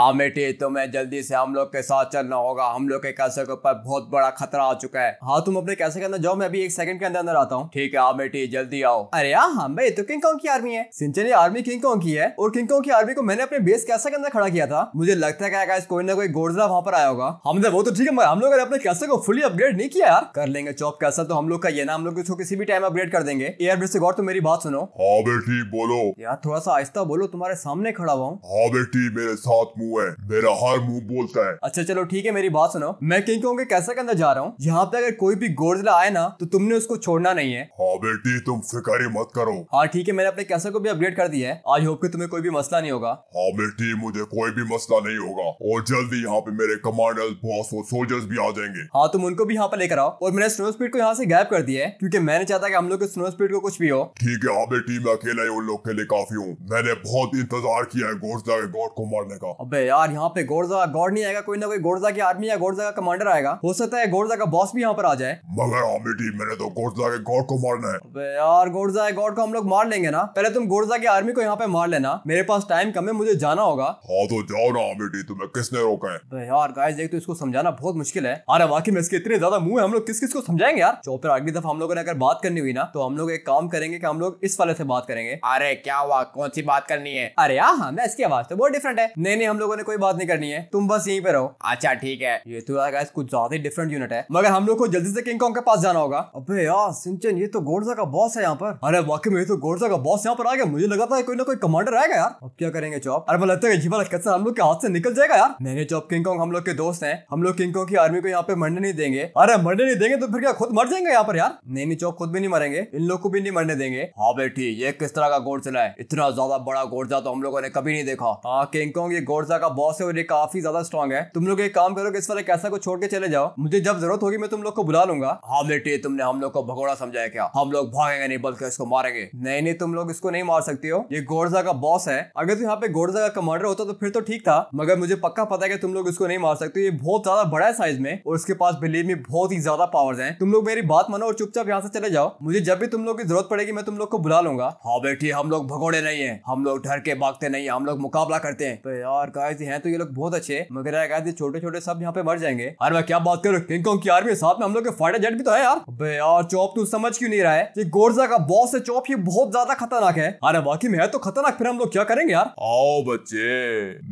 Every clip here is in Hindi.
आमेटी हाँ तो मैं जल्दी से हम लोग के साथ चलना होगा हम लोग के कैसे के ऊपर बहुत बड़ा खतरा आ चुका है हाँ तुम अपने कैसे के अंदर जाओ मैं अभी एक सेकंड के अंदर अंदर आता हूँ ठीक है आमेटी हाँ जल्दी आओ अरे यार हाँ, हम भाई तो किंग कॉन्ग की आर्मी है सिंचन आर्मी किंग कॉन्ग की है और किंग कॉन्ग की आर्मी को मैंने अपने बेस कैसे के अंदर खड़ा किया था मुझे लगता है क्या कोई ना कोई गोर्जरा वहाँ पर आया होगा हमने मतलब वो तो ठीक है हम लोग अपने कैसे को फुली अपग्रेड नहीं किया यार कर लेंगे चौक कैसा तो हम लोग का ये ना हम लोग किसी भी टाइम अपग्रेड कर देंगे एयर ब्रिज से गौर तो मेरी बात सुनो हाँ बेटी बोलो यार थोड़ा सा आहिस्ता बोलो तुम्हारे सामने खड़ा हुआ हूँ हाँ बेटी मेरे साथ मुंह है मेरा हर मुंह बोलता है अच्छा चलो ठीक है मेरी बात सुनो मैं किंग कॉन्ग के कैसे के जा रहा हूँ यहाँ पे अगर कोई भी गोरजिला आए ना तो तुमने उसको छोड़ना नहीं है हाँ बेटी तुम फिक्र मत करो हाँ ठीक है मैंने अपने कैसे को भी अपडेट कर दिया है आई होप कि तुम्हें कोई भी मसला नहीं होगा हाँ बेटी मुझे कोई भी मसला नहीं होगा और जल्दी यहाँ पे मेरे कमांडर बॉस और सोल्जर्स भी आ जाएंगे हाँ तुम उनको भी यहाँ पे लेकर आओ और मैंने स्नो स्पीड को यहाँ से गैप कर दिया है क्यूँकी मैंने चाहता की हम लोग स्नो स्पीड को कुछ भी हो ठीक है हाँ बेटी मैं अकेला ही उन लोग के लिए काफी हूँ मैंने बहुत इंतजार किया है गोरजिला के गॉड को मारने का अब पे यार यहाँ पे गोरजा गॉड नहीं आएगा कोई ना कोई गोरजा की आर्मी या गोरजा का कमांडर आएगा हो सकता है गोरजा का बॉस भी यहाँ पर आ जाए मगर आमिटी मैंने तो गोरजा के गॉड को मारना है यार गोरजा है गॉड को हम लोग मार लेंगे ना पहले तुम गोरजा की आर्मी को यहाँ पे मार लेना मेरे पास टाइम कम है मुझे जाना होगा हाँ तो जाओ ना आमिटी तुम्हें किसने रोका है यार गाइस देख तो इसको समझाना बहुत मुश्किल है अरे वाकई में इसके इतने ज्यादा मुंह है हम लोग किस किस को समझाएंगे यार चौपर अगली दफा हम लोगों ने अगर बात करनी हुई ना तो हम लोग एक काम करेंगे कि हम लोग इस वाले से बात करेंगे अरे क्या हुआ कौन सी बात करनी है अरे यार हाँ, हाँ मैं इसकी आवाज तो बहुत डिफरेंट है नहीं नहीं हम लोग लोगों ने कोई बात नहीं करनी है तुम बस यहीं पे रहो अच्छा ठीक है ये तो यार गाइस कुछ ज्यादा ही डिफरेंट यूनिट है मगर हम लोग को जल्दी से किंग कॉन्ग के पास जाना होगा अबे यार सिंचन ये तो गोडजा का बॉस है यहाँ पर अरे वाकई में ये तो गोडजा का बॉस यहाँ पर आ गया मुझे लगा था कोई ना कोई कमांडर आएगा यार अब क्या करेंगे चौप अरे लगता है भाला कैसे हम लोग के हाथ से निकल जाएगा यार नहीं चौप किंग कॉन्ग हम लोग के दोस्त है हम लोग किंग कॉन्ग की आर्मी को यहाँ पे मरने नहीं देंगे अरे मरने नहीं देंगे तो फिर क्या खुद मर जाएंगे यहाँ पर यार नहीं चौप खुद भी नहीं मरेंगे इन लोग को भी नहीं मरने देंगे हाँ बेटी ये किस तरह का गोड चला है इतना ज्यादा बड़ा गोडसा तो हम लोगों ने कभी नहीं देखा हाँ किंग कॉन्ग ये गोडसा खुदा का बॉस है और ये काफी ज्यादा स्ट्रॉन्ग है तुम लोग एक काम करो कि इस वाले कैसा को छोड़ के चले जाओ मुझे जब जरूरत होगी मैं तुम लोग को बुला लूंगा हाँ बेटे तुमने हम लोग को भगोड़ा समझाया क्या हम लोग भागेंगे नहीं बल्कि इसको मारेंगे नहीं नहीं तुम लोग इसको नहीं मार सकते हो ये गोरजा का बॉस है अगर तुम यहाँ पे गोरजा का कमांडर होता तो फिर तो ठीक था मगर मुझे पक्का पता है कि तुम लोग इसको नहीं मार सकते ये बहुत ज्यादा बड़ा है साइज में और उसके पास बिलीव में बहुत ही ज्यादा पावर्स हैं तुम लोग मेरी बात मानो और चुपचाप यहाँ से चले जाओ मुझे जब भी तुम लोग की जरूरत पड़ेगी मैं तुम लोग को बुला लूंगा हाँ बेटी हम लोग भगोड़े नहीं है हम लोग डर के भागते नहीं है हम लोग मुकाबला करते हैं तो यार गाइस हैं तो ये लोग बहुत अच्छे मगर गाइस ये छोटे छोटे सब यहाँ पे मर जाएंगे अरे मैं क्या बात करूँ किंग कॉन्ग की आर्मी साथ में हम लोग के फाइटर जेट भी तो है यार अबे यार चौप तू समझ क्यों नहीं रहा है ये गोरजा का बॉस है चौप ये बहुत ज्यादा खतरनाक है अरे बाकी मैं तो खतरनाक फिर हम लोग क्या करेंगे यार आओ बच्चे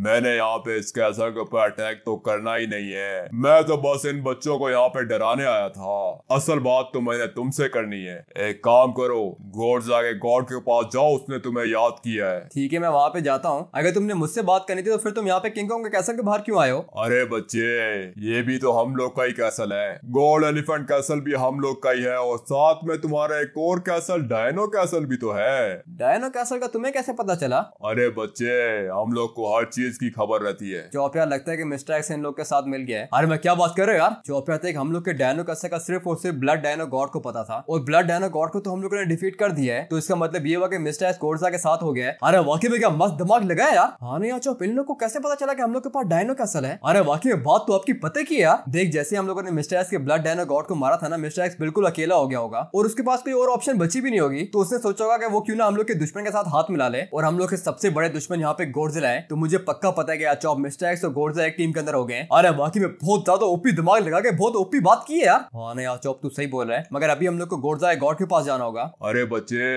मैंने यहाँ पे इसके असर के ऊपर अटैक तो करना ही नहीं है मैं तो बस इन बच्चों को यहाँ पे डराने आया था असल बात तो मैंने तुमसे करनी है एक काम करो गोरजा के गॉड के पास जाओ उसने तुम्हें याद किया है ठीक है मैं वहाँ पे जाता हूँ अगर तुमने मुझसे बात करनी थी तो फिर तुम यहाँ पे किंग कॉन्ग के कैसल के बाहर क्यों आए हो अरे बच्चे ये भी तो हम लोग का ही कैसल है गोल्ड एलिफेंट कैसल भी हम लोग का ही है और साथ में तुम्हारा एक और कैसल डायनो कैसल भी तो है डायनो कैसल का तुम्हें कैसे पता चला अरे बच्चे हम लोग को हर चीज की खबर रहती है चौपिया लगता है की मिस्टर एक्स इन लोग के साथ मिल गया है अरे मैं क्या बात कर रहे यार चौपिया थे तो हम लोग के डायनो कैसल का सिर्फ और सिर्फ ब्लड डायनो गॉड को पता था और ब्लड डायनो गॉड को तो हम लोग ने डिफीट कर दिया है तो इसका मतलब ये हुआ की मिस्टर एक्स कोर्सा के साथ हो गया अरे वाकई में क्या मस्त दिमाग लगाया यार हाँ नहीं चौप अच्छा, इन लोग को कैसे पता चला कि हम लोग के पास डायनो का असल है अरे वाकई में बात तो आपकी पते की यार देख जैसे हम लोगों ने मिस्टर एक्स के ब्लड डायनो गॉड को मारा था ना मिस्टर एक्स बिल्कुल अकेला हो गया होगा और उसके पास कोई और ऑप्शन बची भी नहीं होगी तो उसने सोचा होगा कि वो क्यों ना हम लोग के दुश्मन के साथ हाथ मिला ले और हम लोग के सबसे बड़े दुश्मन यहाँ पे गोडजिला है तो मुझे पक्का पता है कि अच्छा मिस्टर एक्स और गोडजिला एक टीम के अंदर हो गए अरे बाकी में बहुत ज्यादा ओपी दिमाग लगा के बहुत ओपी बात की है यार हाँ ना यार चौप तू सही बोल रहा है मगर अभी हम लोग को गोडजा गॉड के पास जाना होगा अरे बच्चे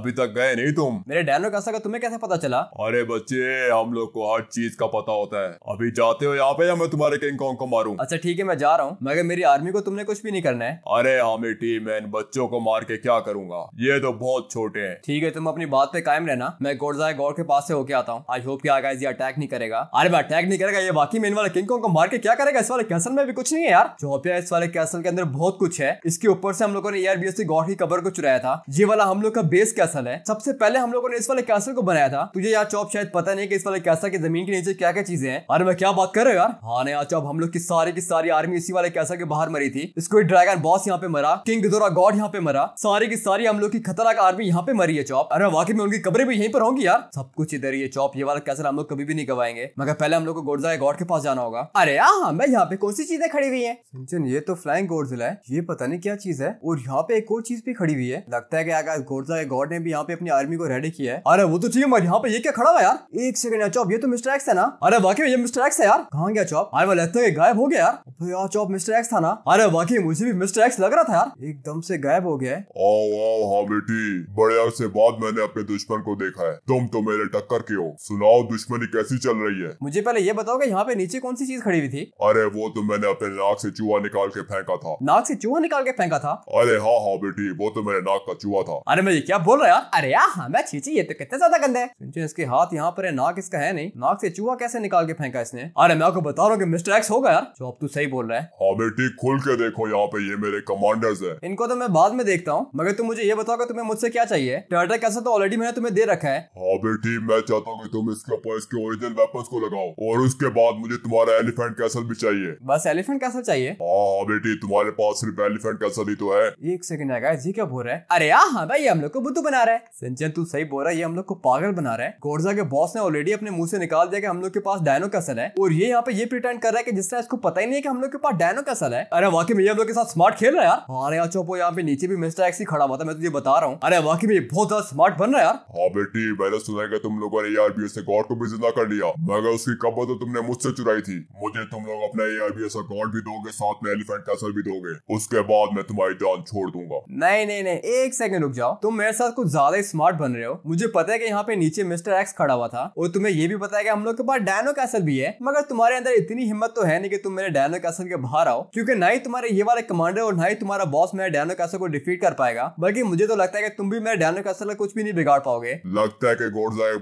अभी तक गए नहीं तुम मेरे डायनो कैसा तुम्हें कैसे पता चला अरे बच्चे हम लोग को हर चीज चीज का पता होता है अभी जाते हो यहाँ पे या मैं तुम्हारे किंग कॉन्ग को मारूं अच्छा ठीक है मैं जा रहा हूँ मगर मेरी आर्मी को तुमने कुछ भी नहीं करना है अरे हामी टीम इन बच्चों को मार के क्या करूंगा ये तो बहुत छोटे हैं ठीक है तुम अपनी बात पे कायम रहना मैं गोरजाए गौर के पास से होके आता हूँ आई होप की आगाज ये अटैक नहीं करेगा अरे मैं अटैक नहीं करेगा ये बाकी मेन वाले किंग कॉन्ग को मार के क्या करेगा इस वाले कैसल में भी कुछ नहीं है यार चौपिया इस वाले कैसल के अंदर बहुत कुछ है इसके ऊपर से हम लोगों ने एयर बी गौर की कबर को चुराया था ये वाला हम लोग का बेस कैसल है सबसे पहले हम लोगों ने इस वाले कैसल को बनाया था तुझे यार चौप शायद पता नहीं कि इस वाले कैसल की जमीन के नीचे क्या क्या चीजें हैं अरे मैं क्या बात कर रहा यार हाँ नहीं अच्छा अब हम लोग की सारी की सारी आर्मी इसी वाले कैसा के बाहर मरी थी इसको ड्रैगन बॉस यहाँ पे मरा किंग दोरा गॉड यहाँ पे मरा सारी की सारी हम लोग की खतरनाक आर्मी यहाँ पे मरी है चौप अरे वाकई में उनकी कब्रें भी यहीं पर होंगी यार सब कुछ इधर ये चौप ये वाला कैसा हम लोग कभी भी नहीं गवाएंगे मगर पहले हम लोग को गोडजा गॉड के पास जाना होगा अरे यहाँ हाँ, मैं यहाँ पे कौन सी चीजें खड़ी हुई है ये तो फ्लाइंग गोडजिला है ये पता नहीं क्या चीज है और यहाँ पे एक और चीज भी खड़ी हुई है लगता है की अगर गोडजा गॉड ने भी यहाँ पे अपनी आर्मी को रेडी किया है अरे वो तो ठीक है यहाँ पे ये क्या खड़ा हुआ यार एक सेकंड चौप ये तो मिस्टर एक्स है ना अरे वाकई ये मिस्टर एक्स है यार कहाँ गया चौप अरे वो लेते है गायब हो गया यार तो यार चॉप मिस्टर एक्स था ना अरे वाकई मुझे भी मिस्टर एक्स लग रहा था यार एकदम से गायब हो गया है आओ आओ हाँ बेटी बड़े अरसे बाद मैंने अपने दुश्मन को देखा है तुम तो मेरे टक्कर के हो सुनाओ दुश्मनी कैसी चल रही है मुझे पहले ये बताओ कि यहाँ पे नीचे कौन सी चीज खड़ी हुई थी अरे वो तो मैंने अपने नाक से चूहा निकाल के फेंका था नाक से चूहा निकाल के फेंका था अरे हाँ हाँ बेटी वो तो मेरे नाक का चूहा था अरे मैं ये क्या बोल रहा यार अरे यार हाँ, हाँ, मैं चीची ये तो कितने ज्यादा गंदे इसके हाथ यहाँ पर है नाक इसका है नहीं नाक से चूहा चूहा कैसे निकाल के फेंका इसने अरे मैं आपको बता रहा हूँ कि मिस्टर एक्स होगा यार जो अब तू सही बोल रहा है हाँ बेटी खुल के देखो यहाँ पे ये मेरे कमांडर्स है इनको तो मैं बाद में देखता हूँ मगर तुम मुझे ये बताओ तुम्हें मुझसे क्या चाहिए टर्टल कैसे तो ऑलरेडी मैंने तुम्हें दे रखा है हाँ बेटी मैं चाहता हूँ तुम इसके ऊपर इसके ओरिजिनल वेपन को लगाओ और उसके बाद मुझे तुम्हारा एलिफेंट कैसल भी चाहिए बस एलिफेंट कैसल चाहिए हाँ, हाँ बेटी तुम्हारे पास सिर्फ एलिफेंट कैसल ही तो है एक सेकंड आएगा जी क्या बोल रहे हैं अरे यहाँ हाँ भाई हम लोग को बुद्ध बना रहे हैं सिंचन तू सही बोल रहा है ये हम लोग को पागल बना रहे हैं गोरजा के बॉस ने ऑलरेडी अपने मुंह से निकाल दिया हम लोग के पास डायनो कैसल है और ये यहाँ पे ये प्रिटेंड कर रहा है कि जिस तरह इसको पता ही नहीं है कि हम लोग के पास डायनो कैसल है अरे वाकई में ये हम लोग के साथ स्मार्ट खेल रहा है यार अरे यहाँ चोपो यहाँ पे नीचे भी मिस्टर एक्स ही खड़ा हुआ था मैं तुझे बता रहा हूँ अरे वाकई में बहुत ज्यादा स्मार्ट बन रहा है यार हाँ बेटी मैंने सुना है तुम लोगों ने एआरबीएस अकाउंट को भी जिंदा कर लिया मगर उसकी कब्बत तो तुमने मुझसे चुराई थी मुझे तुम लोग अपना एआरबीएस अकाउंट भी दोगे साथ में एलिफेंट कैसल भी दोगे उसके बाद मैं तुम्हारी जान छोड़ दूंगा नहीं नहीं नहीं एक सेकंड रुक जाओ तुम मेरे साथ कुछ ज्यादा स्मार्ट बन रहे हो मुझे पता है कि यहाँ पे नीचे मिस्टर एक्स खड़ा हुआ था और तुम्हें ये भी पता है कि हम लोग पास डायनो कैसल भी है मगर तुम्हारे अंदर इतनी हिम्मत तो है नहीं कि तुम मेरे डायनो कैसल के बाहर आओ क्योंकि ना ही तुम्हारे ये वाले कमांडर और ना ही तुम्हारा बॉस मेरे डायनो कैसल को डिफीट कर पाएगा बल्कि मुझे तो लगता है की तुम भी मेरे डायनो कैसल का कुछ भी नहीं बिगाड़ पाओगे लगता है कि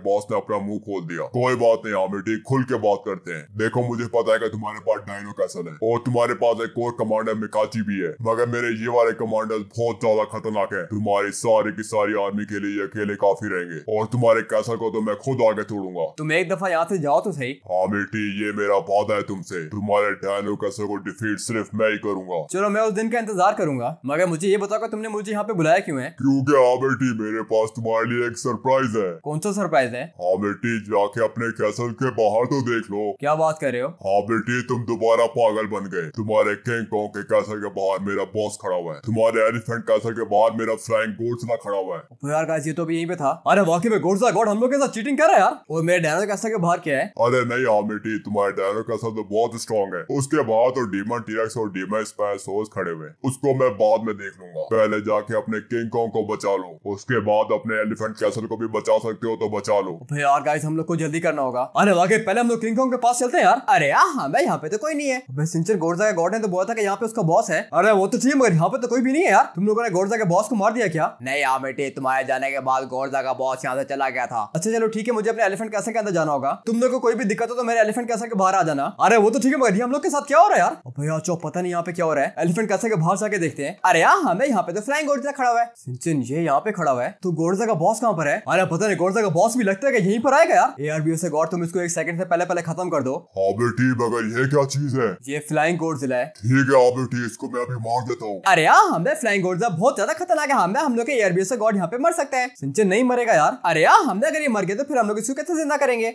बॉस ने अपना मुंह खोल दिया कोई बात नहीं आमिर ठीक खुल के बात करते हैं देखो मुझे पता है तुम्हारे पास डायनो कैसल है और तुम्हारे पास एक और कमांडर मिकाची भी है मगर मेरे ये वाले कमांडर बहुत ज्यादा खतरनाक है तुम्हारी सारी की सारी आर्मी के लिए अकेले काफी रहेंगे और तुम्हारे कैसल को तो मैं खुद आगे तोड़ूंगा तुम एक दफा यहाँ से जाओ तो सही हाँ बेटी ये मेरा वादा है तुमसे तुम्हारे डायनो कसर को डिफीट सिर्फ मैं ही करूंगा चलो मैं उस दिन का इंतजार करूंगा मगर मुझे ये बताओ तुमने मुझे यहाँ पे बुलाया क्यों है क्योंकि हाँ बेटी मेरे पास तुम्हारे लिए एक सरप्राइज है कौन सा सरप्राइज है हाँ बेटी जाके अपने कैसल के बाहर तो देख लो क्या बात कर रहे हो हाँ बेटी तुम दोबारा पागल बन गए तुम्हारे किंग कॉन्ग के कैसल के बाहर मेरा बॉस खड़ा हुआ है तुम्हारे एलिफेंट कैसल के बाहर मेरा फ्रैंक गोड्सला खड़ा हुआ है यार ये तो भी यहीं पे था अरे वाकई में गोड्सला गोड हम लोग के साथ चीटिंग कर रहा है यार और मेरे डैनो कैसल के बाहर क्या है अरे नहीं आमिटी तुम्हारे डायनो का शब्द बहुत स्ट्रॉन्ग है उसके बाद तो डीमन टीरक्स और डीमन स्पायसोस खड़े हुए उसको मैं बाद में देख लूंगा पहले जाके अपने किंग कॉन्ग को बचा लो उसके बाद अपने एलिफेंट कैसल को भी बचा सकते हो तो बचा लो भाई तो यार गाइस हम लोग को जल्दी करना होगा अरे वाके पहले हम लोग किंग कॉन्ग के पास चलते हैं यार अरे हाँ, हाँ भाई यहाँ पे तो कोई नहीं है सिंचर गोर्जा का गॉड ने तो बोला था कि यहाँ पे उसका बॉस है अरे वो तो चाहिए मगर यहाँ पे तो कोई भी नहीं है यार तुम लोगों ने गोर्जा के बॉस को मार दिया क्या नहीं यार बेटे तुम्हारे जाने के बाद गोर्जा का बॉस यहाँ से चला गया था अच्छा चलो ठीक है मुझे अपने एलिफेंट कैसे के अंदर जाना होगा तुम लोग को कोई भी दिक्कत हो तो मेरे एलिफेंट कैसा के बाहर आ जाना अरे वो तो ठीक है मगर ये हम लोग के साथ क्या हो रहा है यार भैया चो पता नहीं यहाँ पे क्या हो रहा है एलिफेंट कैसा के बाहर जाके देखते हैं अरे यार हाँ, हमें यहाँ पे तो फ्लाइंग गोर्जा खड़ा हुआ है सिंचन ये यहाँ पे खड़ा हुआ है तो गोर्जा का बॉस कहाँ पर है अरे पता नहीं गोर्जा का बॉस भी लगता है यहीं पर आएगा यार ए आर बी गौर तुम इसको एक सेकंड से पहले पहले खत्म कर दो हाँ, ये क्या चीज है ये फ्लाइंग गोर्जिला है ठीक है हाँ, इसको मैं अभी मार देता हूँ अरे यार हमें फ्लाइंग गोर्जा बहुत ज्यादा खतरनाक है हमें हम लोग के एयरबीएस से गॉड यहाँ पे मर सकते हैं सिंचन नहीं मरेगा यार अरे यार हमने अगर ये मर गए तो फिर हम लोग इसको कैसे जिंदा करेंगे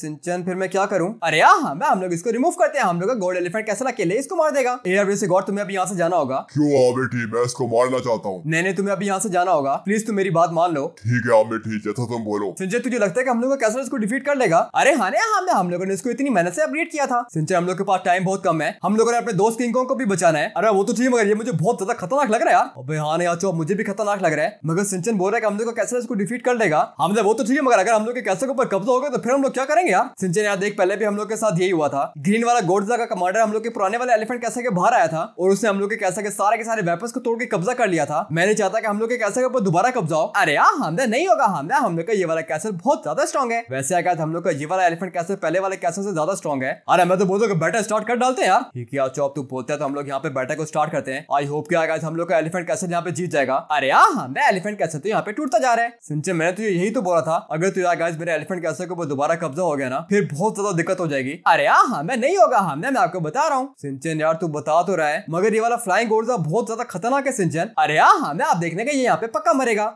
सिंचन फिर मैं क्या करूं अरे यहाँ मैं हम लोग इसको रिमूव करते हैं हम लोग गोल्ड एलिफेंट कैसे अकेले इसको मार देगा गौर तुम्हें अभी यहाँ से जाना होगा क्यों हाँ बेटी मैं इसको मारना चाहता हूँ नहीं नहीं तुम्हें अभी यहाँ से जाना होगा प्लीज तुम मेरी बात मान लो ठीक है आमिर हाँ ठीक है तो तुम बोलो सिंचन तुझे लगता है कि हम लोग कैसे इसको डिफीट कर लेगा अरे हाँ ने हाँ हम लोगों ने इसको इतनी मेहनत से अपडेट किया था सिंचन हम लोग के पास टाइम बहुत कम है हम लोगों ने अपने दोस्त किंगों को भी बचाना है अरे वो तो ठीक मगर ये मुझे बहुत ज्यादा खतरनाक लग रहा है यार हाँ यार अच्छा, चो मुझे भी खतरनाक लग रहा है मगर सिंचन बोल रहा है कि हम लोग कैसे इसको डिफीट कर लेगा हमने हाँ, मतलब वो तो ठीक है मगर अगर हम लोग कैसे ऊपर कब्जा होगा तो फिर हम लोग क्या करेंगे करेंगे यार सिंचन यार देख पहले भी हम लोग के साथ यही हुआ था ग्रीन वाला गोडजा का कमांडर हम लोग के पुराने वाले एलिफेंट कैसे के बाहर आया था और उसने हम लोग के कैसे के सारे के सारे वेपन को तोड़ के कब्जा कर लिया था मैंने चाहता कि हम लोग के कैसे के ऊपर दोबारा कब्जा हो अरे यार हमने नहीं होगा हमने हम लोग का ये वाला कैसे बहुत ज्यादा स्ट्रॉग है वैसे आकाश हम लोग का ये वाला एलिफेंट कैसे पहले वाले कैसे से ज्यादा स्ट्रॉग है अरे मैं तो बोलता हूँ बैटर स्टार्ट कर डालते हैं यार ठीक है चौब तू बोलते हैं तो हम लोग यहाँ पे बैटर को स्टार्ट करते हैं आई होप क्या हम लोग का एलिफेंट कैसे यहाँ पे जीत जाएगा अरे यार हमने एलिफेंट कैसे तो यहाँ पे टूटता जा रहा है सिंचे मैंने तो यही तो बोला था अगर तू आकाश मेरे एलिफेंट कैसे के ऊपर दोबारा कब्जा हो गया ना फिर बहुत ज्यादा दिक्कत हो जाएगी अरे हाँ, हाँ मैं नहीं होगा हाँ मैं आपको बता रहा हूँ सिंचन यार तू बता तो रहा है मगर ये वाला फ्लाइंग गोर्जा बहुत ज्यादा खतरनाक है सिंचन अरे हाँ, हाँ मैं आप देखने का ये यहाँ पे पक्का मरेगा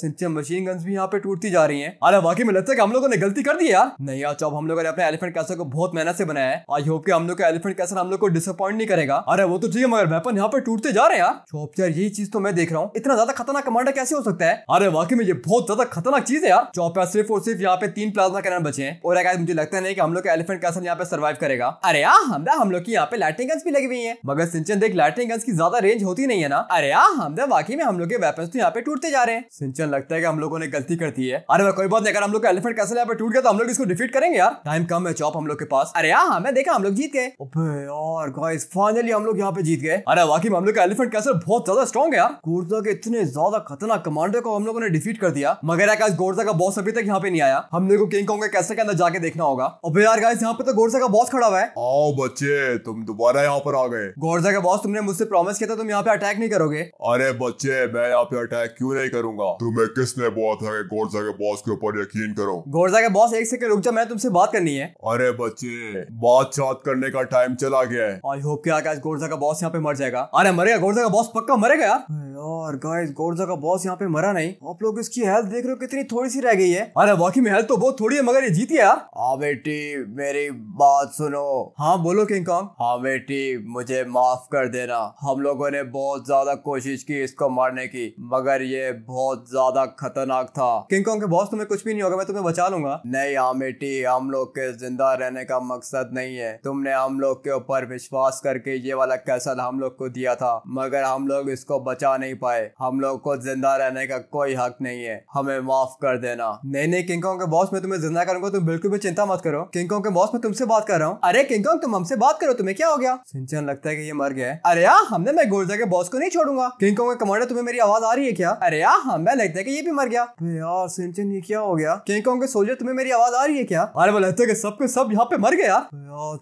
सिंचन मशीन गन्स भी यहाँ पे टूटती जा रही है अरे वाकई में लगता है हम लोगों ने गलती कर दी यार नहीं यार अच्छा, चौब हम लोगों ने अपने एलिफेंट कैसे को बहुत मेहनत से बनाया है आई होप के हम लोग का एलिफेंट कैसे हम लोग को डिसअपॉइंट नहीं करेगा अरे वो तो ठीक है मगर वेपन यहाँ पे टूटते जा रहे हैं यार चौब यार यही चीज तो मैं देख रहा हूँ इतना ज्यादा खतरनाक कमांडर कैसे हो सकता है अरे वाकई में ये बहुत ज्यादा खतरनाक चीज है यार चौप सिर्फ और सिर्फ यहाँ पे तीन प्लाज्मा कैनन बचे हैं और अगर मुझे लगता नहीं कि हम लोग का एलिफेंट कैसल यहाँ पे सर्वाइव करेगा अरे यार हम हम लोग की यहाँ पे लाइटिंग गन्स भी लगी हुई है मगर सिंचन देख लाइटिंग गन्स की ज्यादा रेंज होती नहीं है ना अरे यार हम वाकई में हम लोग के वेपन तो यहाँ पे टूटते जा रहे हैं सिंचन लगता है कि हम लोगों ने गलती करती है अरे कोई बात नहीं अगर हम लोग का एलिफेंट कैसल यहाँ पे टूट गया तो हम लोग इसको डिफीट करेंगे यार टाइम कम है चौप हम लोग के पास अरे यार हमें हाँ, देखा हम लोग जीत गए यार गाइस फाइनली हम लोग यहाँ पे जीत गए अरे वाकई हम लोग का एलिफेंट कैसल बहुत ज्यादा स्ट्रॉग है यार गोर्जा के इतने ज्यादा खतरनाक कमांडर को हम लोगों ने डिफीट कर दिया मगर गोर्जा का बॉस अभी तक यहाँ पे नहीं आया हम लोग को किंग कॉन्ग कैसल के अंदर जाके देखना होगा और फिर यार गाइस यहाँ पे तो गोरजा का बॉस खड़ा हुआ है आओ बच्चे तुम दोबारा यहाँ पर आ गए गोरजा का बॉस तुमने मुझसे प्रॉमिस किया था तुम यहाँ पे अटैक नहीं करोगे अरे बच्चे मैं यहाँ पे अटैक क्यूँ नहीं करूंगा तुम्हें किसने बोला था गोरजा के बॉस के ऊपर यकीन करो गोरजा के बॉस एक सेकंड रुक जा मैं तुमसे बात करनी है अरे बच्चे बात चात करने का टाइम चला गया है आई होप क्या आकाश गोरजा का बॉस यहाँ पे मर जाएगा अरे मरेगा गोरजा का बॉस पक्का मरेगा यार यार गाइस गोरजा का बॉस यहाँ पे मरा नहीं आप लोग इसकी हेल्थ देख रहे हो कितनी थोड़ी सी रह गई है अरे बाकी में हेल्थ तो बहुत थोड़ी है मगर ये जीत दिया हाँ बेटी मेरी बात सुनो हाँ बोलो किंग कॉन्ग हाँ बेटी मुझे माफ कर देना हम लोगों ने बहुत ज्यादा कोशिश की इसको मारने की मगर ये बहुत ज्यादा खतरनाक था किंग कॉन्ग के बॉस तुम्हें कुछ भी नहीं होगा मैं तुम्हें बचा लूंगा नहीं हाँ बेटी हम लोग के जिंदा रहने का मकसद नहीं है तुमने हम लोग के ऊपर विश्वास करके ये वाला कैसल हम लोग को दिया था मगर हम लोग इसको बचा नहीं पाए हम लोग को जिंदा रहने का कोई हक नहीं है हमें माफ कर देना नहीं नहीं किंग कॉन्ग के बॉस मैं तुम्हें जिंदा करूंगा तुम तुम बिल्कुल भी चिंता मत करो किंगकॉन्ग के बॉस में तुमसे बात कर रहा हूँ अरे किंगकॉन्ग तुम हमसे बात करो तुम्हें क्या हो गया सिंचन लगता है कि ये मर गया अरे यार हमने मैं गोर्जा के बॉस को नहीं छोड़ूंगा किंगकॉन्ग का कमांडर तुम्हें मेरी आवाज आ रही है क्या अरे यार हमें हाँ, लगता है कि ये भी मर गया यार सिंचन ये क्या हो गया किंगकॉन्ग के सोल्जर तुम्हें मेरी आवाज आ रही है क्या अरे बोला लगता है कि सब के सब यहाँ पे मर गया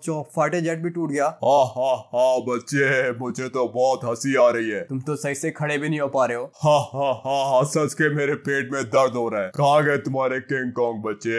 चौक फाटे जेट भी टूट गया बच्चे मुझे तो बहुत हंसी आ रही है तुम तो सही से खड़े भी नहीं हो पा रहे हो हा हा हा सच के मेरे पेट में दर्द हो रहा है कहा गए तुम्हारे किंग कॉन्ग बच्चे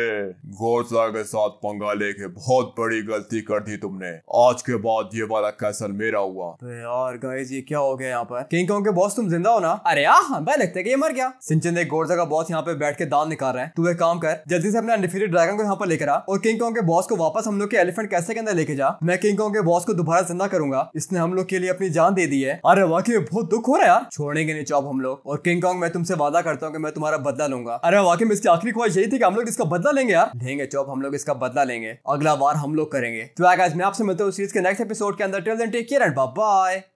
फोर्जा के साथ पंगा लेके बहुत बड़ी गलती कर दी तुमने आज के बाद ये वाला कैसल मेरा हुआ तो यार गाइस ये क्या हो गया यहाँ पर किंग कॉन्ग के बॉस तुम जिंदा हो ना अरे यार हाँ, भाई लगता है कि ये मर गया सिंचन एक गोरजा का बॉस यहाँ पे बैठ के दान निकाल रहा है तू एक काम कर जल्दी से अपने अनडिफीटेड ड्रैगन को यहाँ पर लेकर आ और किंग कॉन्ग के बॉस को वापस हम लोग के एलिफेंट कैसे के अंदर लेके जा मैं किंग कॉन्ग के बॉस को दोबारा जिंदा करूंगा इसने हम लोग के लिए अपनी जान दे दी है अरे वाकई बहुत दुख हो रहा है यार छोड़ेंगे नहीं चौप हम लोग और किंग कॉन्ग मैं तुमसे वादा करता हूँ की मैं तुम्हारा बदला लूंगा अरे वाकई में इसकी आखिरी ख्वाहिश यही थी कि हम लोग इसका बदला लेंगे यार लेंगे लेंगे चौप तो हम लोग इसका बदला लेंगे अगला वार हम लोग करेंगे तो आगाज मैं आपसे मिलता हूँ सीरीज के नेक्स्ट एपिसोड के अंदर टेक केयर एंड बाय